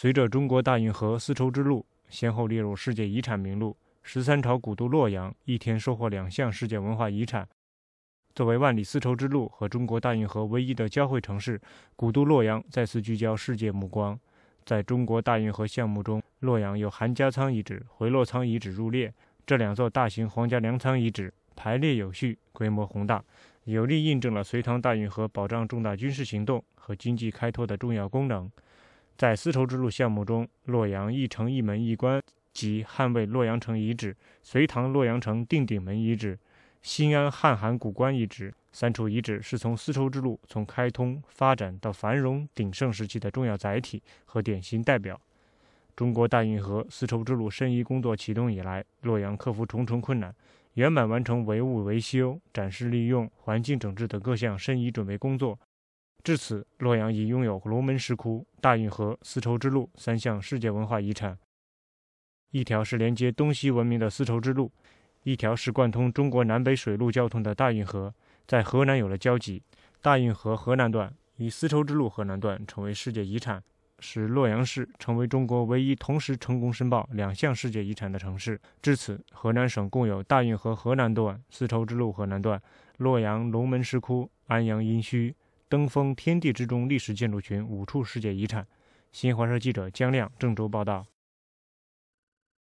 随着中国大运河、丝绸之路先后列入世界遗产名录，十三朝古都洛阳一天收获两项世界文化遗产。作为万里丝绸之路和中国大运河唯一的交汇城市，古都洛阳再次聚焦世界目光。在中国大运河项目中，洛阳有韩家仓遗址、回洛仓遗址入列，这两座大型皇家粮仓遗址排列有序，规模宏大，有力印证了隋唐大运河保障重大军事行动和经济开拓的重要功能。在丝绸之路项目中，洛阳一城一门一关即汉魏洛阳城遗址、隋唐洛阳城定鼎门遗址、新安汉函谷关遗址三处遗址，是从丝绸之路从开通发展到繁荣鼎盛时期的重要载体和典型代表。中国大运河、丝绸之路申遗工作启动以来，洛阳克服重重困难，圆满完成文物维修、展示利用、环境整治等各项申遗准备工作。至此，洛阳已拥有龙门石窟、大运河、丝绸之路三项世界文化遗产。一条是连接东西文明的丝绸之路，一条是贯通中国南北水陆交通的大运河，在河南有了交集。大运河河南段与丝绸之路河南段成为世界遗产，使洛阳市成为中国唯一同时成功申报两项世界遗产的城市。至此，河南省共有大运河河南段、丝绸之路河南段、洛阳龙门石窟、安阳殷墟。登封天地之中历史建筑群五处世界遗产。新华社记者姜亮，郑州报道。